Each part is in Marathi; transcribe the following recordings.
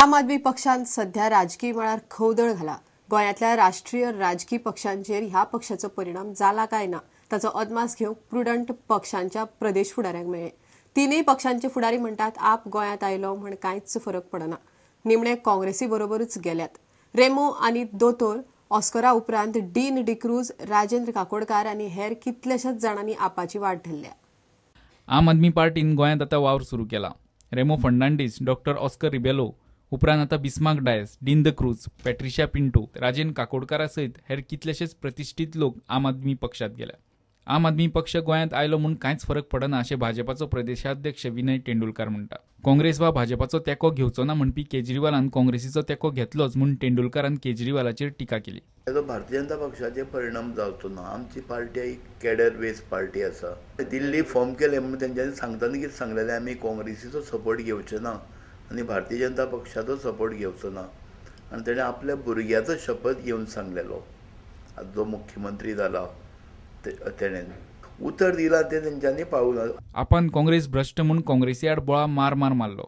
आम आदमी पक्षान सध्या राजकीय मळार खवदळ घाला गोयातल्या राष्ट्रीय राजकीय पक्षांचेर ह्या पक्षाचो परिणाम जाला काय ना ताचो अदमास घेवंक प्रुडंट पक्षांच्या प्रदेश फुडाऱ्यांक मेळ्ळे तिनूय पक्षांचे फुडारी म्हणटात आप गोयात आयलो म्हण कांयच फरक पडना निमणे काँग्रेसी बरोबरच गेल्यात रेमो आनी दोतोर ऑस्करा उपरांत डीन डिक्रूज राजेंद्र काकोडकार आनी हेर कितल्याशाच जाणांनी आपाची वाट धरल्या आम आदमी पार्टीन गोयात आता वावर सुरू केला रेमो फर्नांडीस डॉक्टर ऑस्कर रिबेलो उपरांत आता बिस्माक डायस द क्रूज पॅट्रिशा पिंटो राजेन काकोडकारा सयत हेर कितलेशेच प्रतिश्ठीत लोक आम आदमी पक्षात गेल्या आम आदमी पक्ष गोंयांत आयलो म्हूण कांयच फरक पडना अशें भाजपाचो प्रदेशाध्यक्ष विनय तेंडुलकार म्हणटा काँग्रेस वा भाजपाचो तेंको घेवचो ना म्हणपी केजरीवालान काँग्रेसीचो तेंको घेतलोच म्हूण तेंडुलकारान केजरीवालाचेर टिका केली तेजो भारतीय जनता पक्षाचे परिणाम जावचो ना आमची पार्टी ही कॅडर बेस्ड पार्टी आसा दिल्ली फॉर्म केले म्हणून तेंच्यांनी सांगतना कितें सांगलेले आमी काँग्रेसीचो सपोर्ट घेवचे ना आणि भारतीय जनता पक्षाचो सपोर्ट घेवचो ना आणि तेणें आपल्या भुरग्याचो शपथ घेवन सांगलेलो आतां जो मुख्यमंत्री जाला ते उतर दिला ते तेंच्यांनी पावला आपण काँग्रेस भ्रश्ट म्हणून काँग्रेसी आड बोळा मार मार मारलो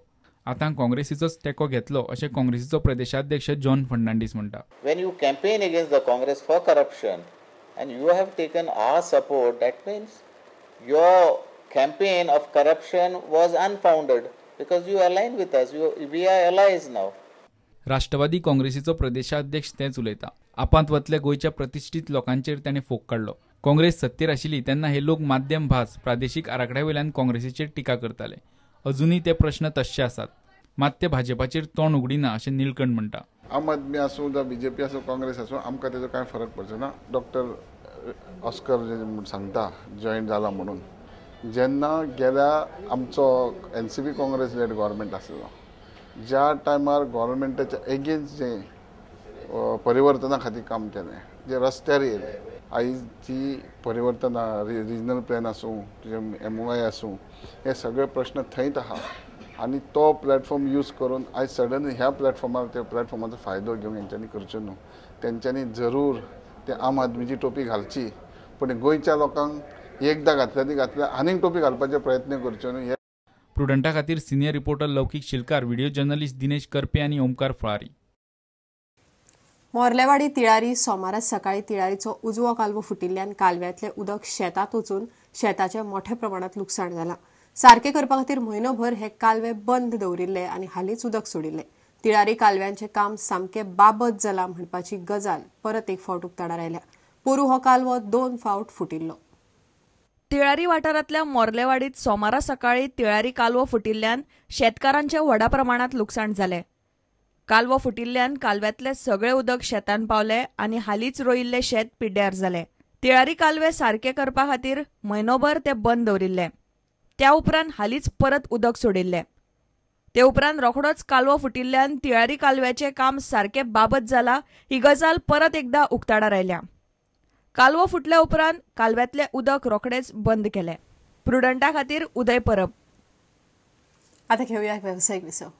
आता काँग्रेसीचोच तेको घेतलो असे काँग्रेसीचो प्रदेशाध्यक्ष जॉन फर्नांडीस म्हणटा when you campaign against the Congress for corruption and you have taken our support that means your campaign of corruption was unfounded you राष्ट्रवादी काँग्रेसीचो प्रदेशाध्यक्ष तेच उलयता आपांतवतल्या गोयच्या प्रतिष्ठित लोकांचेर ताणें फोक काढलो काँग्रेस सत्तेर आशिल्ली त्यांना हे लोक माध्यम भास प्रादेशीक आराखड्यावेल्यान काँग्रेसीचे टीका करताले अजूनही ते प्रश्न तश्शे आसात मात ते भाजपचे तोंड असे अशें निलकंठ म्हणटा आम आदमी बी जे बीजेपी आसूं काँग्रेस असो आमकां तेजो कांय फरक पडचो ना डॉक्टर ऑस्कर सांगता जॉयन झाला म्हणून जेन्ना गेल्या आमचो N C P Congress led government आसलो ज्या टायमार गोवोरमेंटाच्या एगेन्स्ट जे परिवर्तना खातीर काम केलें जे रस्त्यार येयले आयज जी परिवर्तना रिजनल प्लॅन आसूं तुजे एम ओ आय आसूं हे सगळे प्रश्न थंयच आहा आनी तो प्लॅटफॉर्म यूज करून आयज सडनली ह्या प्लॅटफॉर्मार त्या प्लॅटफॉर्माचो फायदो घेवन हेंच्यांनी करचो न्हू तेंच्यांनी जरूर ते आम आदमीची टोपी घालची पूण गोंयच्या लोकांक एकदां घातल्या ती घातल्या आनीक टोपी घालपाचे प्रयत्न करचो न्हू हे प्रुडंटा खातीर senior reporter Laukik Shilkar video journalist Dinesh Karpe आणि ओमकार फळारी मोर्लेवाडी तिळारी सोमारा सकाळी तिळारीचो उजवो कालवो फुटिल्ल्यान कालव्यातले उदक शेतात वचून शेताचे मोठ्या प्रमाणात लुकसाण जालां सारकें करपा खातीर म्हयनोभर हे कालवे बंद दवरिल्ले आणि हालींच उदक सोडिल्लें तिळारी कालव्यांचें काम सामके बाबत जालां म्हणपाची गजाल परत एक फावट उक्ताडार आयल्या पोरू हो कालवो दोन फावट फुटिल्लो तिळारी वाठारांतल्या मोर्लेवाडीत सोमारा सकाळी तिळारी कालवो फुटिल्ल्यान शेतकारांचे व्हडा प्रमाणात लुकसाण झाले कालवो फुटिल्ल्यान कालव्यातले सगळे उदक शेतान पावले आनी हालींच रोयिल्ले शेत पिड्ड्यार झाले तिळारी कालवे सारके करपा खातीर म्हयनोभर ते बंद दवरिल्लें त्या उपरांत हालींच परत उदक सोडिल्ले ते उपरांत रोखडोच कालवो फुटिल्ल्यान तिळारी कालव्याचें काम सारकें बाबत जालां ही गजाल परत एकदा उक्ताडार आयल्या कालवो फुटल्या उपरांत कालव्यातले उदक रोखडेच बंद केले प्रुडंटा खातीर उदय परब आता घेऊया व्यावसायिक विसव